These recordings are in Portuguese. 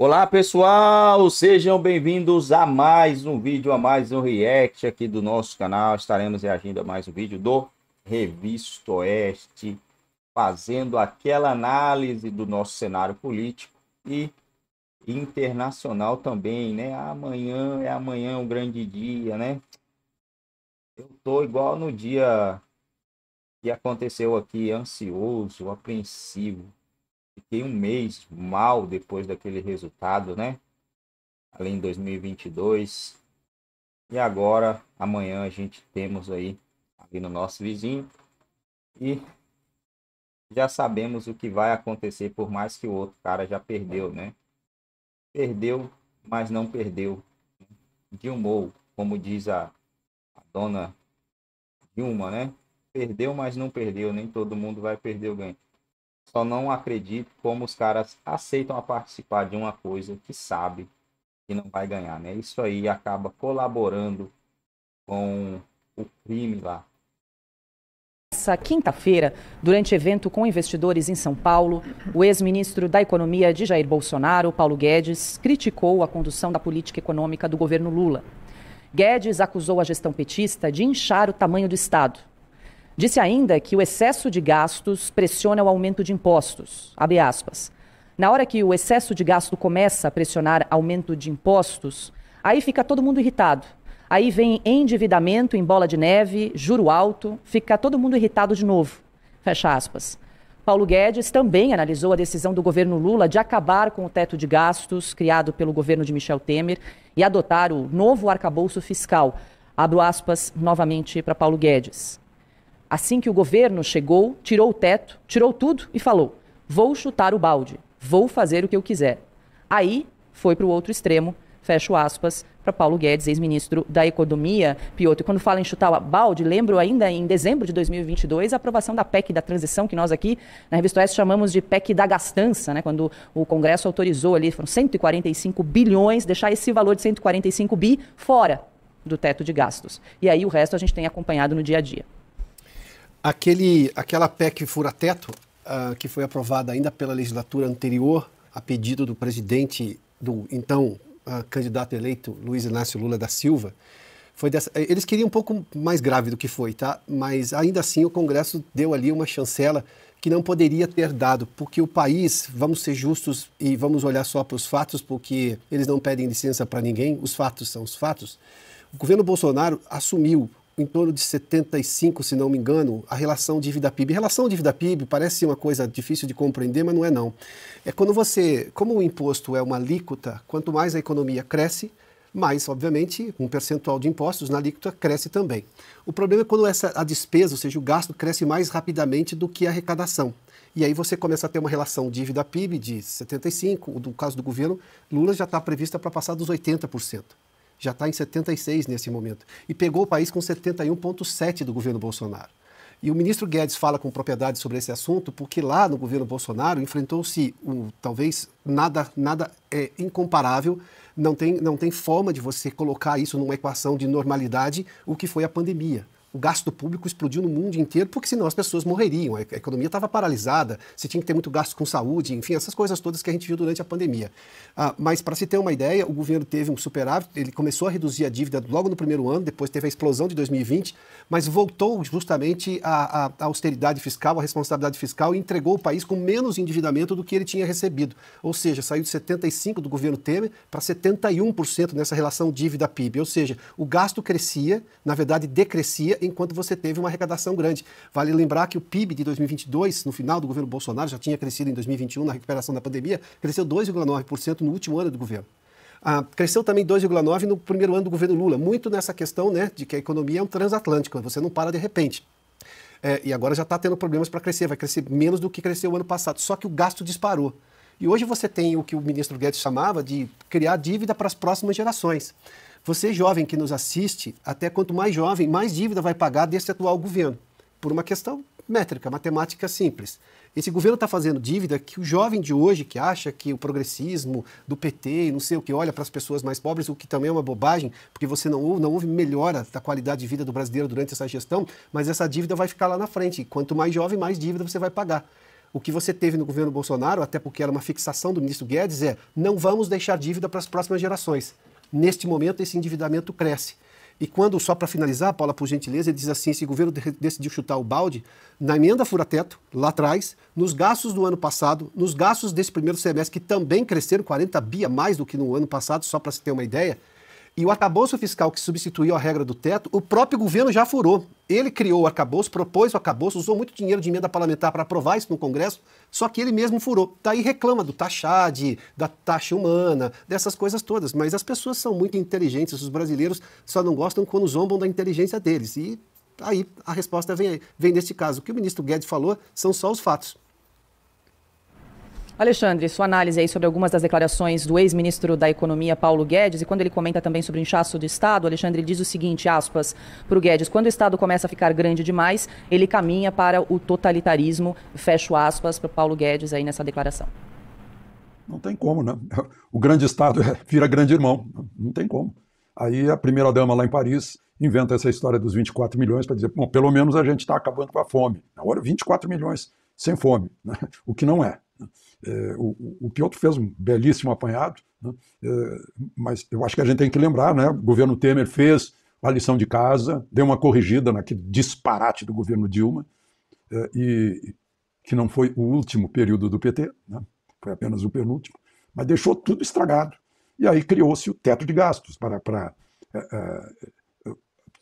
Olá pessoal, sejam bem-vindos a mais um vídeo, a mais um react aqui do nosso canal. Estaremos reagindo a mais um vídeo do Revista Oeste, fazendo aquela análise do nosso cenário político e internacional também, né? Amanhã é amanhã é um grande dia, né? Eu tô igual no dia que aconteceu aqui, ansioso, apreensivo Fiquei um mês mal depois daquele resultado, né? Ali em 2022. E agora, amanhã, a gente temos aí, no nosso vizinho. E já sabemos o que vai acontecer, por mais que o outro cara já perdeu, né? Perdeu, mas não perdeu. Dilmou, como diz a, a dona Dilma, né? Perdeu, mas não perdeu. Nem todo mundo vai perder o ganho. Só não acredito como os caras aceitam participar de uma coisa que sabe que não vai ganhar, né? Isso aí acaba colaborando com o crime lá. Essa quinta-feira, durante evento com investidores em São Paulo, o ex-ministro da Economia de Jair Bolsonaro, Paulo Guedes, criticou a condução da política econômica do governo Lula. Guedes acusou a gestão petista de inchar o tamanho do Estado Disse ainda que o excesso de gastos pressiona o aumento de impostos. Abre aspas. Na hora que o excesso de gasto começa a pressionar aumento de impostos, aí fica todo mundo irritado. Aí vem endividamento em bola de neve, juro alto, fica todo mundo irritado de novo. Fecha aspas. Paulo Guedes também analisou a decisão do governo Lula de acabar com o teto de gastos criado pelo governo de Michel Temer e adotar o novo arcabouço fiscal. Abro aspas novamente para Paulo Guedes. Assim que o governo chegou, tirou o teto, tirou tudo e falou: vou chutar o balde, vou fazer o que eu quiser. Aí foi para o outro extremo, fecho aspas, para Paulo Guedes, ex-ministro da Economia. Piotr, quando fala em chutar o balde, lembro ainda em dezembro de 2022 a aprovação da PEC da transição, que nós aqui na Revista Oeste chamamos de PEC da gastança, né? quando o Congresso autorizou ali, foram 145 bilhões, deixar esse valor de 145 bi fora do teto de gastos. E aí o resto a gente tem acompanhado no dia a dia. Aquele, aquela PEC fura-teto, uh, ah, que foi aprovada ainda pela legislatura anterior, a pedido do presidente, do então uh, candidato eleito Luiz Inácio Lula da Silva, foi dessa, eh, eles queriam um pouco mais grave do que foi, tá? Mas ainda assim o Congresso deu ali uma chancela que não poderia ter dado, porque o país, vamos ser justos e vamos olhar só para os fatos, porque eles não pedem licença para ninguém, os fatos são os fatos. O governo Bolsonaro assumiu em torno de 75, se não me engano, a relação dívida PIB. A relação dívida PIB parece uma coisa difícil de compreender, mas não é não. É quando você, como o imposto é uma alíquota, quanto mais a economia cresce, mais, obviamente, um percentual de impostos na alíquota cresce também. O problema é quando essa a despesa, ou seja, o gasto cresce mais rapidamente do que a arrecadação. E aí você começa a ter uma relação dívida PIB de 75, no caso do governo, Lula já está prevista para passar dos 80% já está em 76 nesse momento, e pegou o país com 71,7 do governo Bolsonaro. E o ministro Guedes fala com propriedade sobre esse assunto porque lá no governo Bolsonaro enfrentou-se o talvez nada nada é incomparável, não tem, não tem forma de você colocar isso numa equação de normalidade, o que foi a pandemia o gasto público explodiu no mundo inteiro, porque senão as pessoas morreriam, a economia estava paralisada, se tinha que ter muito gasto com saúde, enfim, essas coisas todas que a gente viu durante a pandemia. Ah, mas, para se ter uma ideia, o governo teve um superávit, ele começou a reduzir a dívida logo no primeiro ano, depois teve a explosão de 2020, mas voltou justamente à, austeridade fiscal, à responsabilidade fiscal e entregou o país com menos endividamento do que ele tinha recebido. Ou seja, saiu de 75% do governo Temer para 71% nessa relação dívida-PIB. Ou seja, o gasto crescia, na verdade decrescia, enquanto você teve uma arrecadação grande. Vale lembrar que o PIB de 2022, no final do governo Bolsonaro, já tinha crescido em 2021, na recuperação da pandemia, cresceu 2,9% no último ano do governo. Ah, cresceu também 2,9% no primeiro ano do governo Lula, muito nessa questão né, de que a economia é um transatlântico, você não para de repente. É, e agora já está tendo problemas para crescer, vai crescer menos do que cresceu o ano passado, só que o gasto disparou. E hoje você tem o que o ministro Guedes chamava de criar dívida para as próximas gerações. Você, jovem que nos assiste, até quanto mais jovem, mais dívida vai pagar desse atual governo, por uma questão métrica, matemática simples. Esse governo está fazendo dívida que o jovem de hoje, que acha que o progressismo do PT e não sei o que, olha para as pessoas mais pobres, o que também é uma bobagem, porque você não, não houve melhora da qualidade de vida do brasileiro durante essa gestão, mas essa dívida vai ficar lá na frente. Quanto mais jovem, mais dívida você vai pagar. O que você teve no governo Bolsonaro, até porque era uma fixação do ministro Guedes, é não vamos deixar dívida para as próximas gerações. Neste momento, esse endividamento cresce. E quando, só para finalizar, Paula, por gentileza, ele diz assim: se o governo decidiu chutar o balde, na emenda fura-teto, lá atrás, nos gastos do ano passado, nos gastos desse primeiro semestre, que também cresceram 40 bi a mais do que no ano passado, só para se ter uma ideia, e o arcabouço fiscal que substituiu a regra do teto, o próprio governo já furou. Ele criou o arcabouço, propôs o arcabouço, usou muito dinheiro de emenda parlamentar para aprovar isso no Congresso, só que ele mesmo furou. Daí tá reclama do taxade, da taxa humana, dessas coisas todas. Mas as pessoas são muito inteligentes, os brasileiros só não gostam quando zombam da inteligência deles. E tá aí a resposta vem, vem neste caso. O que o ministro Guedes falou são só os fatos. Alexandre, sua análise aí sobre algumas das declarações do ex-ministro da Economia, Paulo Guedes, e quando ele comenta também sobre o inchaço do Estado, Alexandre diz o seguinte, aspas, para o Guedes, quando o Estado começa a ficar grande demais, ele caminha para o totalitarismo, fecho aspas, para Paulo Guedes aí nessa declaração. Não tem como, né? O grande Estado é, vira grande irmão, não tem como. Aí a primeira-dama lá em Paris inventa essa história dos 24 milhões para dizer, bom, pelo menos a gente está acabando com a fome. Agora, 24 milhões sem fome, né? o que não é. É, o, o Piotr fez um belíssimo apanhado, né? é, mas eu acho que a gente tem que lembrar, né? o governo Temer fez a lição de casa, deu uma corrigida naquele disparate do governo Dilma, é, e que não foi o último período do PT, né? foi apenas o penúltimo, mas deixou tudo estragado. E aí criou-se o teto de gastos para, para é, é,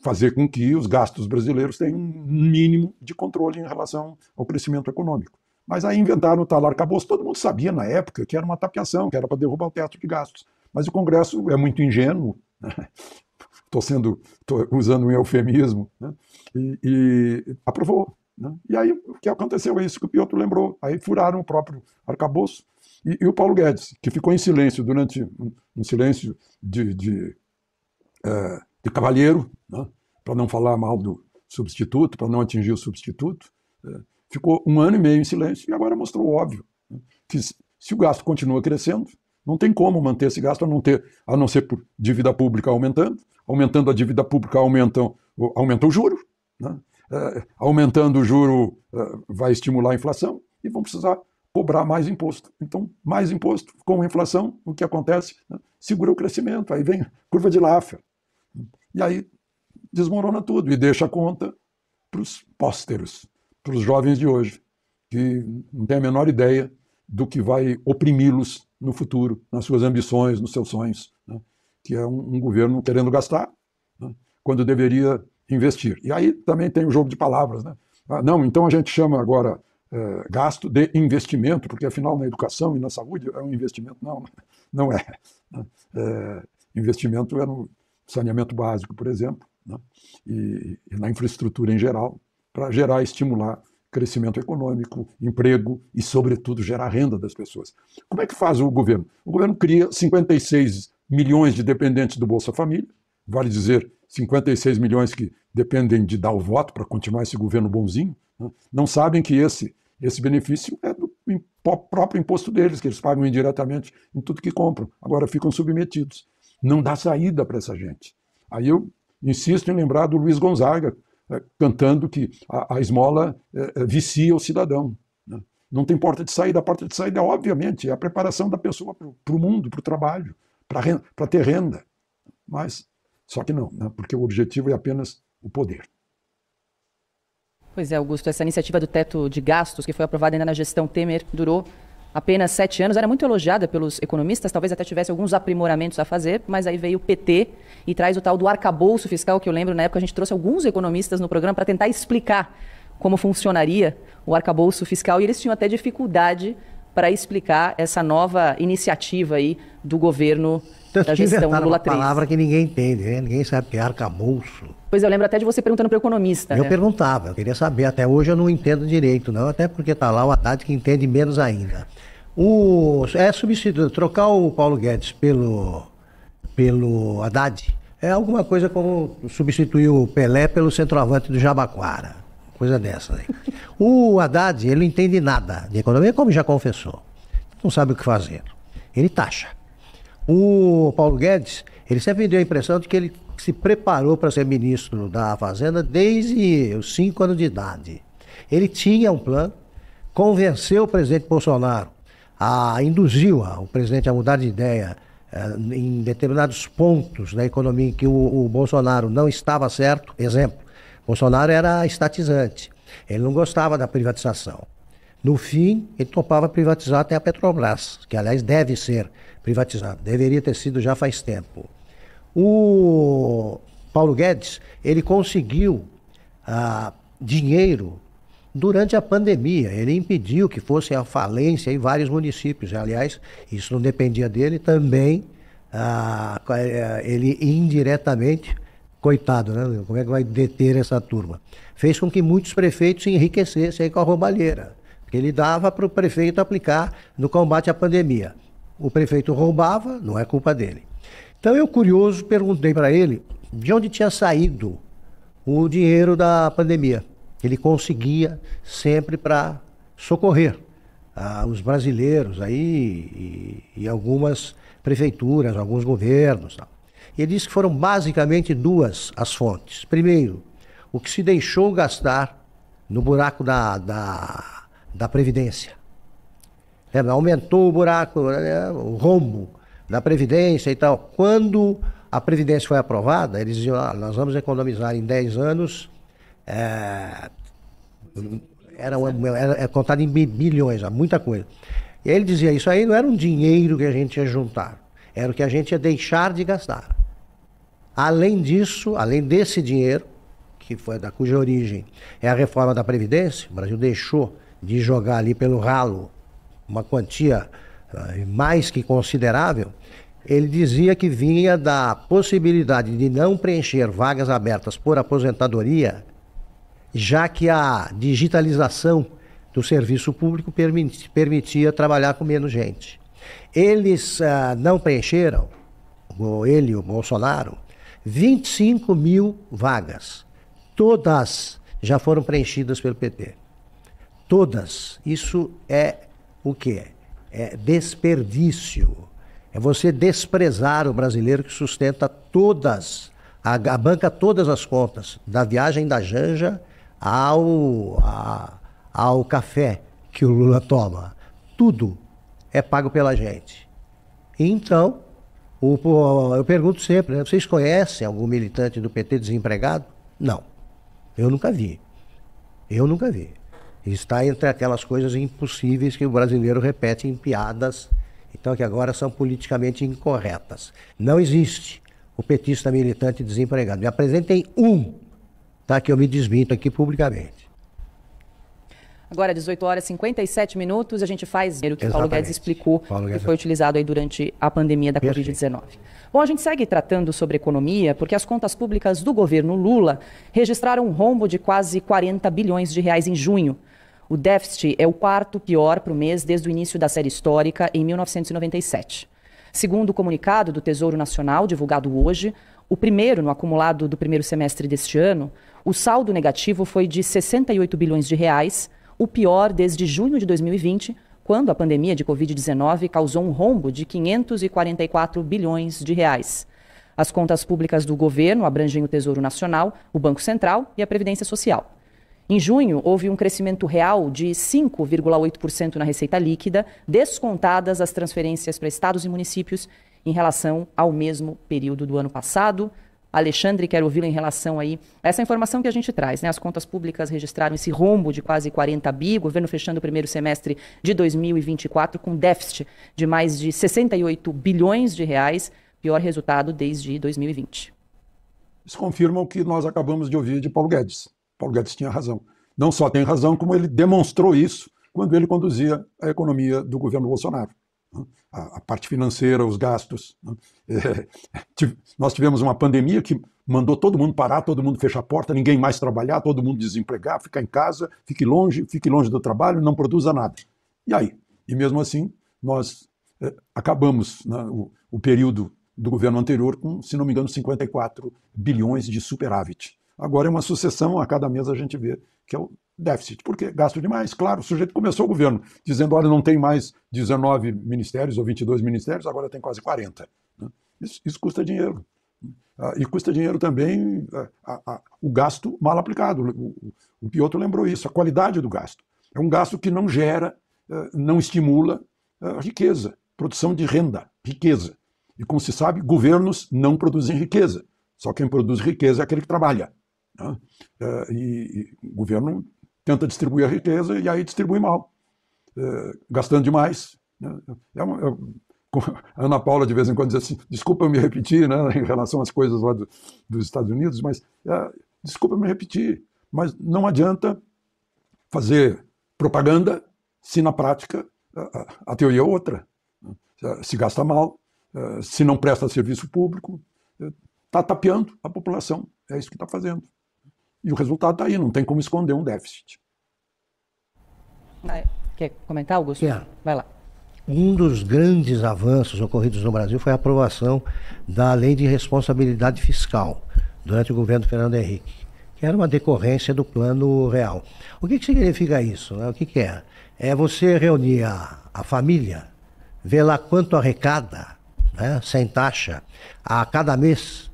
fazer com que os gastos brasileiros tenham um mínimo de controle em relação ao crescimento econômico. Mas aí inventaram o tal arcabouço, todo mundo sabia na época que era uma tapiação, que era para derrubar o teto de gastos. Mas o Congresso é muito ingênuo, estou né? sendo, tô usando um eufemismo, né? e, e, aprovou. Né? E aí o que aconteceu é isso que o Piotr lembrou, aí furaram o próprio arcabouço, e, e o Paulo Guedes, que ficou em silêncio durante um, um silêncio de, de, é, de cavalheiro, né? para não falar mal do substituto, para não atingir o substituto, é, ficou um ano e meio em silêncio e agora mostrou óbvio né? que se o gasto continua crescendo, não tem como manter esse gasto a não, ter, a não ser por dívida pública aumentando. Aumentando a dívida pública, aumentam, aumenta o juro. Né? É, aumentando o juro é, vai estimular a inflação e vão precisar cobrar mais imposto. Então, mais imposto com inflação, o que acontece? Né? Segura o crescimento, aí vem curva de Laffer. E aí desmorona tudo e deixa a conta para os pósteros para os jovens de hoje, que não têm a menor ideia do que vai oprimi-los no futuro, nas suas ambições, nos seus sonhos, né? que é um, um, governo querendo gastar né? quando deveria investir. E aí também tem o jogo de palavras. Né? Ah, não, então a gente chama agora é, gasto de investimento, porque afinal na educação e na saúde é um investimento. Não, não é. é investimento é no saneamento básico, por exemplo, né? e, e, na infraestrutura em geral para gerar, estimular crescimento econômico, emprego e, sobretudo, gerar renda das pessoas. Como é que faz o governo? O governo cria 56 milhões de dependentes do Bolsa Família, vale dizer 56 milhões que dependem de dar o voto para continuar esse governo bonzinho, né? não sabem que esse, esse benefício é do próprio imposto deles, que eles pagam indiretamente em tudo que compram. Agora ficam submetidos. Não dá saída para essa gente. Aí eu insisto em lembrar do Luiz Gonzaga, eh, cantando que a, a esmola eh, eh, vicia o cidadão. Né? Não tem porta de saída. A porta de saída, é, obviamente, é a preparação da pessoa para o mundo, para o trabalho, para ter renda. Mas, só que não, né? porque o objetivo é apenas o poder. Pois é, Augusto, essa iniciativa do teto de gastos, que foi aprovada ainda na gestão Temer, durou apenas sete anos, era muito elogiada pelos economistas, talvez até tivesse alguns aprimoramentos a fazer, mas aí veio o PT e traz o tal do arcabouço fiscal, que eu lembro na época a gente trouxe alguns economistas no programa para tentar explicar como funcionaria o arcabouço fiscal e eles tinham até dificuldade para explicar essa nova iniciativa aí do governo Tanto da gestão Lula uma 3. uma palavra que ninguém entende, né? ninguém sabe que é arcabouço. Pois eu lembro até de você perguntando para o economista. Eu né? perguntava, eu queria saber, até hoje eu não entendo direito não, até porque está lá o Haddad que entende menos ainda. O, é substituir, trocar o Paulo Guedes pelo, pelo Haddad é alguma coisa como substituir o Pelé pelo centroavante do Jabaquara. Coisa dessa. Né? O Haddad, ele não entende nada de economia, como já confessou. Não sabe o que fazer. Ele taxa. O Paulo Guedes, ele sempre deu a impressão de que ele se preparou para ser ministro da Fazenda desde os cinco anos de idade. Ele tinha um plano, convenceu o presidente Bolsonaro a, induziu a, o presidente a mudar de ideia eh, em determinados pontos da economia em que o, o Bolsonaro não estava certo. Exemplo, Bolsonaro era estatizante, ele não gostava da privatização. No fim, ele topava privatizar até a Petrobras, que aliás deve ser privatizada, deveria ter sido já faz tempo. O Paulo Guedes, ele conseguiu ah, dinheiro durante a pandemia. Ele impediu que fosse a falência em vários municípios. Aliás, isso não dependia dele também. Ah, eh, eh, ele indiretamente, coitado, né? Como é que vai deter essa turma? Fez com que muitos prefeitos se enriquecessem com a roubalheira, porque ele dava para o prefeito aplicar no combate à pandemia. O prefeito roubava, não é culpa dele. Então eu, curioso, perguntei para ele de onde tinha saído o dinheiro da pandemia ele conseguia sempre para socorrer ah, os brasileiros aí e, e, algumas prefeituras, alguns governos. Tal. E ele disse que foram basicamente duas as fontes. Primeiro, o que se deixou gastar no buraco da, da, da Previdência. Lembra? Aumentou o buraco, né? o rombo da Previdência e tal. Quando a Previdência foi aprovada, eles diziam, ah, nós vamos economizar em 10 anos é, era, era é contado em bilhões, muita coisa. E ele dizia: Isso aí não era um dinheiro que a gente ia juntar, era o que a gente ia deixar de gastar. Além disso, além desse dinheiro, que foi da cuja origem é a reforma da Previdência, o Brasil deixou de jogar ali pelo ralo uma quantia eh, mais que considerável, ele dizia que vinha da possibilidade de não preencher vagas abertas por aposentadoria já que a digitalização do serviço público permitia trabalhar com menos gente. Eles ah, não preencheram, ele e o Bolsonaro, 25 mil vagas. Todas já foram preenchidas pelo PT. Todas. Isso é o que? É desperdício. É você desprezar o brasileiro que sustenta todas, a, a banca todas as contas, da viagem da Janja ao, a, ao café que o Lula toma. Tudo é pago pela gente. Então, o, eu pergunto sempre, né, vocês conhecem algum militante do PT desempregado? Não. Eu nunca vi. Eu nunca vi. Está entre aquelas coisas impossíveis que o brasileiro repete em piadas, então que agora são politicamente incorretas. Não existe o petista militante desempregado. Me apresentem um tá? Que eu me desminto aqui publicamente. Agora, 18 horas e 57 minutos, a gente faz o que Exatamente. Paulo Guedes explicou, Paulo Guedes... que foi utilizado aí durante a pandemia da Covid-19. Bom, a gente segue tratando sobre economia, porque as contas públicas do governo Lula registraram um rombo de quase 40 bilhões de reais em junho. O déficit é o quarto pior para o mês desde o início da série histórica, em 1997. Segundo o comunicado do Tesouro Nacional, divulgado hoje, o primeiro, no acumulado do primeiro semestre deste ano, o saldo negativo foi de 68 bilhões de reais, o pior desde junho de 2020, quando a pandemia de Covid-19 causou um rombo de 544 bilhões de reais. As contas públicas do governo abrangem o Tesouro Nacional, o Banco Central e a Previdência Social. Em junho, houve um crescimento real de 5,8% na receita líquida, descontadas as transferências para estados e municípios em relação ao mesmo período do ano passado. Alexandre, quero ouvi-lo em relação aí a essa informação que a gente traz, né? As contas públicas registraram esse rombo de quase 40 bi, governo fechando o primeiro semestre de 2024 com déficit de mais de 68 bilhões de reais, pior resultado desde 2020. Isso confirma o que nós acabamos de ouvir de Paulo Guedes. Paulo Guedes tinha razão. Não só tem razão, como ele demonstrou isso quando ele conduzia a economia do governo Bolsonaro a, a parte financeira, os gastos. É, nós tivemos uma pandemia que mandou todo mundo parar, todo mundo fechar a porta, ninguém mais trabalhar, todo mundo desempregar, ficar em casa, fique longe, fique longe do trabalho, não produza nada. E aí? E mesmo assim, nós é, acabamos né, o, o período do governo anterior com, se não me engano, 54 bilhões de superávit. Agora é uma sucessão, a cada mês a gente vê que é o déficit. porque Gasto demais, claro. O sujeito começou o governo dizendo: olha, não tem mais 19 ministérios ou 22 ministérios, agora tem quase 40. Né? Isso, isso custa dinheiro. Ah, e custa dinheiro também ah, a, a, o gasto mal aplicado. O, o Piotr lembrou isso, a qualidade do gasto. É um gasto que não gera, ah, não estimula riqueza, produção de renda, riqueza. E como se sabe, governos não produzem riqueza. Só quem produz riqueza é aquele que trabalha. Né? E, e o governo tenta distribuir a riqueza e aí distribui mal, é, gastando demais. Né? É uma, é, a Ana Paula, de vez em quando, diz assim: desculpa eu me repetir né, em relação às coisas lá do, dos Estados Unidos, mas é, desculpa eu me repetir, mas não adianta fazer propaganda se na prática a, a teoria é outra. Né? É, se gasta mal, é, se não presta serviço público, está tapeando a população. É isso que está fazendo. E o resultado está aí, não tem como esconder um déficit. Ah, é. Quer comentar, Augusto? Quer. Vai lá. Um dos grandes avanços ocorridos no Brasil foi a aprovação da Lei de Responsabilidade Fiscal durante o governo Fernando Henrique, que era uma decorrência do Plano Real. O que, que significa isso? Né? O que, que é? É você reunir a, a família, ver lá quanto arrecada, né, sem taxa, a cada mês,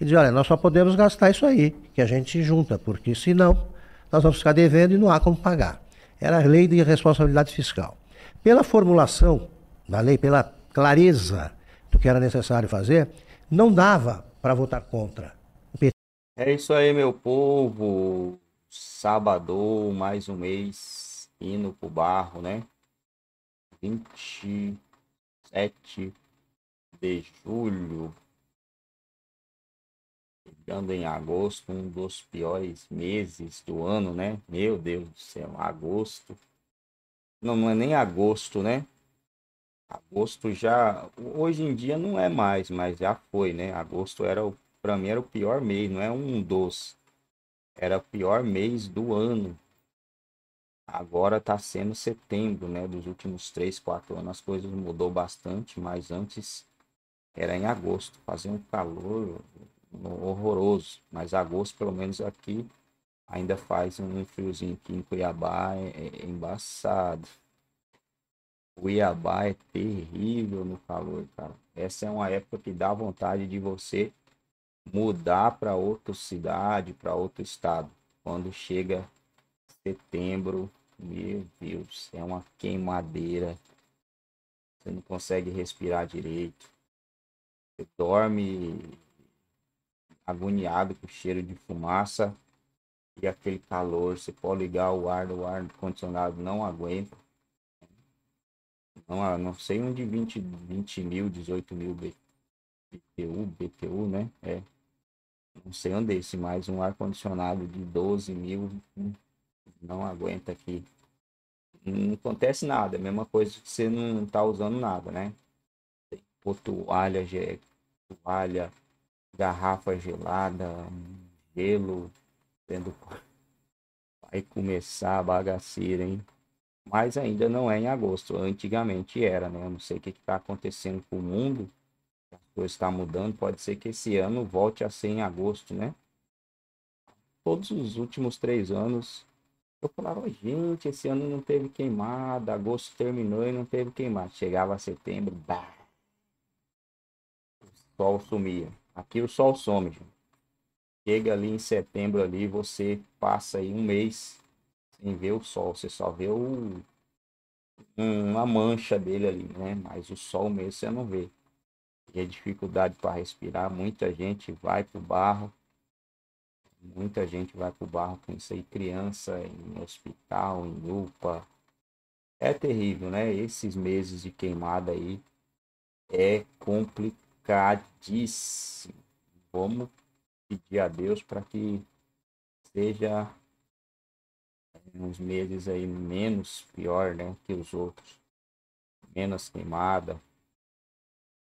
e dizer: olha, nós só podemos gastar isso aí que a gente junta, porque senão nós vamos ficar devendo e não há como pagar. Era a lei de responsabilidade fiscal. Pela formulação da lei, pela clareza do que era necessário fazer, não dava para votar contra. É isso aí, meu povo. Sábado, mais um mês, indo pro barro, né? 27 de julho chegando em agosto, um dos piores meses do ano, né? Meu Deus do céu, agosto. Não, não é nem agosto, né? Agosto já, hoje em dia não é mais, mas já foi, né? Agosto era o, para mim era o pior mês, não é um dos, era o pior mês do ano. Agora tá sendo setembro, né? Dos últimos três, quatro anos as coisas mudou bastante, mas antes era em agosto, fazia um calor horroroso, mas agosto, pelo menos aqui, ainda faz um friozinho aqui em Cuiabá, é, é, é embaçado. Cuiabá é terrível no calor, cara. Essa é uma época que dá vontade de você mudar para outra cidade, para outro estado. Quando chega setembro, meu Deus, é uma queimadeira. Você não consegue respirar direito. Você dorme agoniado com o cheiro de fumaça e aquele calor. Se for ligar o ar do ar condicionado, não aguenta. Não, não sei onde 20, 20 mil, 18 mil BTU, BTU, né? É. Não sei onde é esse, mas um ar condicionado de 12 mil hum, não aguenta aqui. Não acontece nada, é a mesma coisa que você não tá usando nada, né? Tem toalha, toalha, garrafa gelada, gelo, tendo vai começar a bagaceira, hein? Mas ainda não é em agosto, antigamente era, né? Eu não sei o que está acontecendo com o mundo, as coisas estão tá mudando, pode ser que esse ano volte a ser em agosto, né? Todos os últimos três anos, eu falava, oh, gente, esse ano não teve queimada, agosto terminou e não teve queimada. Chegava setembro, bah, o sol sumia. Aqui o sol some, gente. Chega ali em setembro ali, você passa aí um mês sem ver o sol. Você só vê o, uma mancha dele ali, né? Mas o sol mesmo você não vê. E a é dificuldade para respirar, muita gente vai pro barro. Muita gente vai pro barro com isso aí, criança em hospital, em UPA. É terrível, né? Esses meses de queimada aí é complicado complicadíssimo. Vamos pedir a Deus para que seja uns meses aí menos pior, né, que os outros. Menos queimada.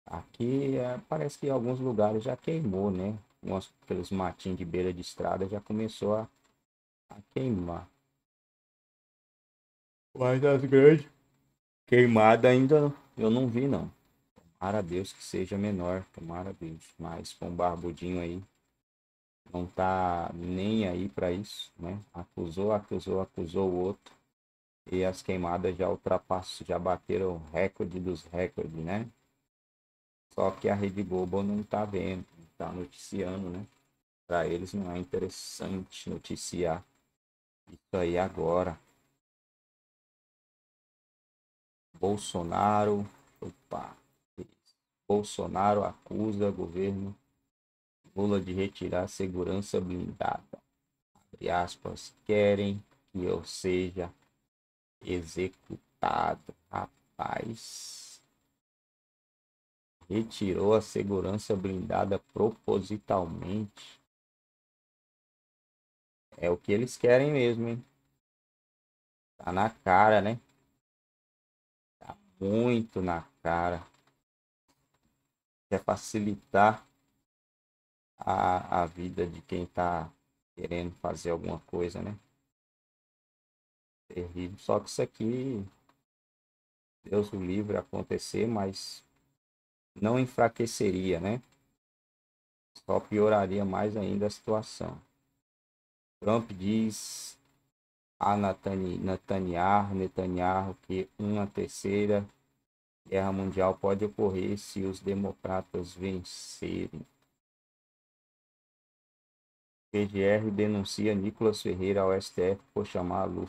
Aqui é, parece que alguns lugares já queimou, né? Umas, aqueles matinhos de beira de estrada já começou a, a queimar. Mas as grandes queimadas ainda eu não vi, não. Tomara a Deus que seja menor, tomara a Deus. Mas com um barbudinho aí, não tá nem aí para isso, né? Acusou, acusou, acusou o outro. E as queimadas já ultrapassam, já bateram o recorde dos recordes, né? Só que a Rede Globo não tá vendo, não tá noticiando, né? Para eles não é interessante noticiar isso aí agora. Bolsonaro, opa, Bolsonaro acusa governo Lula de retirar segurança blindada. Abre aspas, querem que eu seja executado. Rapaz. Retirou a segurança blindada propositalmente. É o que eles querem mesmo, hein? Tá na cara, né? Tá muito na cara até facilitar a, a vida de quem está querendo fazer alguma coisa, né? Terrível. Só que isso aqui, Deus o livre acontecer, mas não enfraqueceria, né? Só pioraria mais ainda a situação. Trump diz a Netanyahu, Netanyahu que uma terceira guerra mundial pode ocorrer se os democratas vencerem. PGR denuncia Nicolas Ferreira ao STF por chamar a Lula.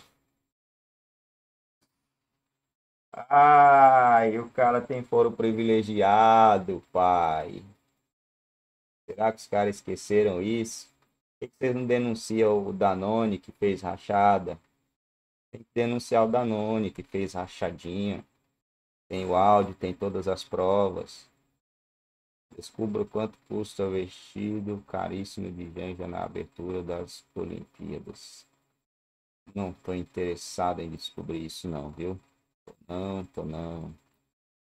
Ai, o cara tem foro privilegiado, pai. Será que os caras esqueceram isso? Por que vocês não denunciam o Danone que fez rachada? Tem que denunciar o Danone que fez rachadinha. Tem o áudio, tem todas as provas. Descubra quanto custa o vestido caríssimo de Janja na abertura das Olimpíadas. Não estou interessado em descobrir isso não, viu? Tô não, tô não.